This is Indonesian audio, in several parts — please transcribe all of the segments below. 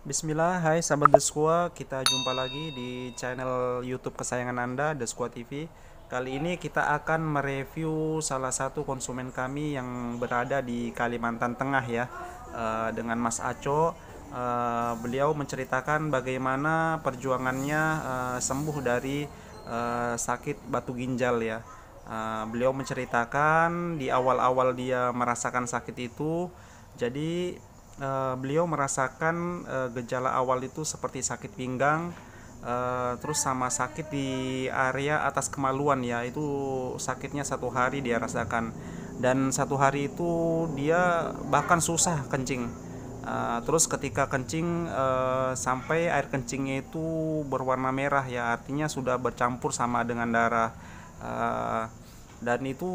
Bismillah, hai sahabat The Squad, kita jumpa lagi di channel YouTube kesayangan Anda, The Squad TV. Kali ini kita akan mereview salah satu konsumen kami yang berada di Kalimantan Tengah ya, eh, dengan Mas Aco. Eh, beliau menceritakan bagaimana perjuangannya eh, sembuh dari sakit batu ginjal ya. Beliau menceritakan di awal-awal dia merasakan sakit itu, jadi uh, beliau merasakan uh, gejala awal itu seperti sakit pinggang uh, terus sama sakit di area atas kemaluan ya itu sakitnya satu hari dia rasakan dan satu hari itu dia bahkan susah kencing uh, terus ketika kencing uh, sampai air kencingnya itu berwarna merah ya artinya sudah bercampur sama dengan darah uh, dan itu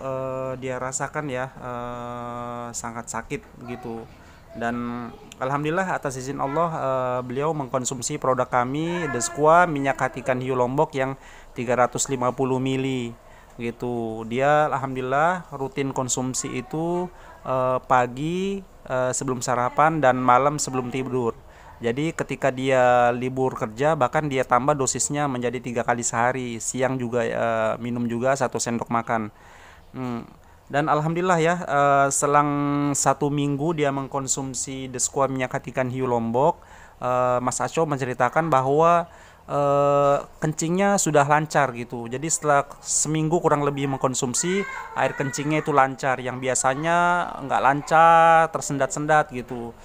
uh, dia rasakan ya uh, sangat sakit gitu dan alhamdulillah atas izin Allah uh, beliau mengkonsumsi produk kami Desqua minyak hati ikan hiu lombok yang 350 mili gitu dia alhamdulillah rutin konsumsi itu uh, pagi uh, sebelum sarapan dan malam sebelum tidur jadi ketika dia libur kerja bahkan dia tambah dosisnya menjadi tiga kali sehari, siang juga uh, minum juga satu sendok makan. Hmm, dan alhamdulillah ya eh, selang satu minggu dia mengkonsumsi deskua minyak ikan hiu lombok eh, Mas Aco menceritakan bahwa eh, kencingnya sudah lancar gitu jadi setelah seminggu kurang lebih mengkonsumsi air kencingnya itu lancar yang biasanya nggak lancar tersendat-sendat gitu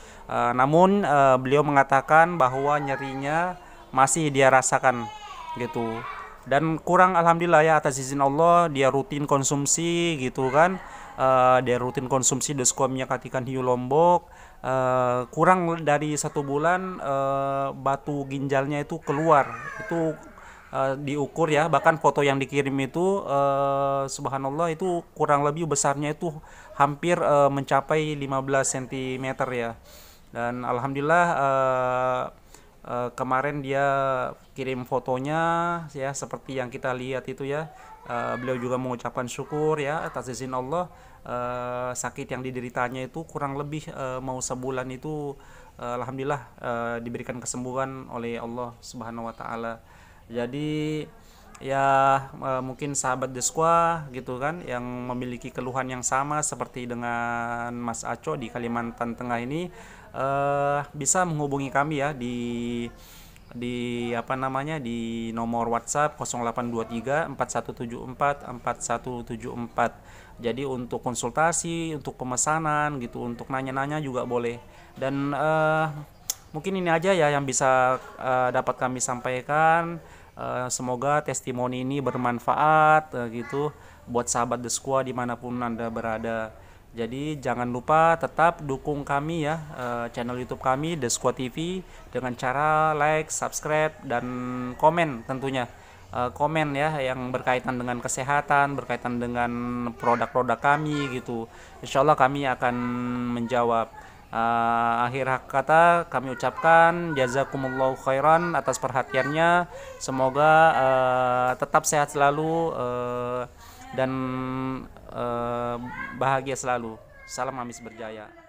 namun beliau mengatakan bahwa nyerinya masih dia rasakan gitu dan kurang alhamdulillah ya atas izin Allah dia rutin konsumsi gitu kan uh, dia rutin konsumsi deskomnya katikan hiu lombok uh, kurang dari satu bulan uh, batu ginjalnya itu keluar itu uh, diukur ya bahkan foto yang dikirim itu uh, subhanallah itu kurang lebih besarnya itu hampir uh, mencapai 15 cm ya dan alhamdulillah uh, uh, kemarin dia kirim fotonya ya seperti yang kita lihat itu ya uh, beliau juga mengucapkan syukur ya atas izin Allah uh, sakit yang dideritanya itu kurang lebih uh, mau sebulan itu uh, alhamdulillah uh, diberikan kesembuhan oleh Allah Subhanahu wa taala. Jadi ya uh, mungkin sahabat Deskwa gitu kan yang memiliki keluhan yang sama seperti dengan Mas Aco di Kalimantan Tengah ini uh, bisa menghubungi kami ya di di apa namanya di nomor WhatsApp 0823 4174 4174. Jadi untuk konsultasi, untuk pemesanan gitu, untuk nanya-nanya juga boleh. Dan uh, mungkin ini aja ya yang bisa uh, dapat kami sampaikan. Uh, semoga testimoni ini bermanfaat uh, gitu buat sahabat The Squad dimanapun anda berada. Jadi jangan lupa tetap dukung kami ya eh, channel YouTube kami The Squad TV dengan cara like, subscribe dan komen tentunya. Eh, komen ya yang berkaitan dengan kesehatan, berkaitan dengan produk-produk kami gitu. Insya Allah kami akan menjawab. Uh, akhir kata kami ucapkan jazakumullah khairan atas perhatiannya. Semoga uh, tetap sehat selalu. Uh, dan eh, bahagia selalu. Salam Amis Berjaya.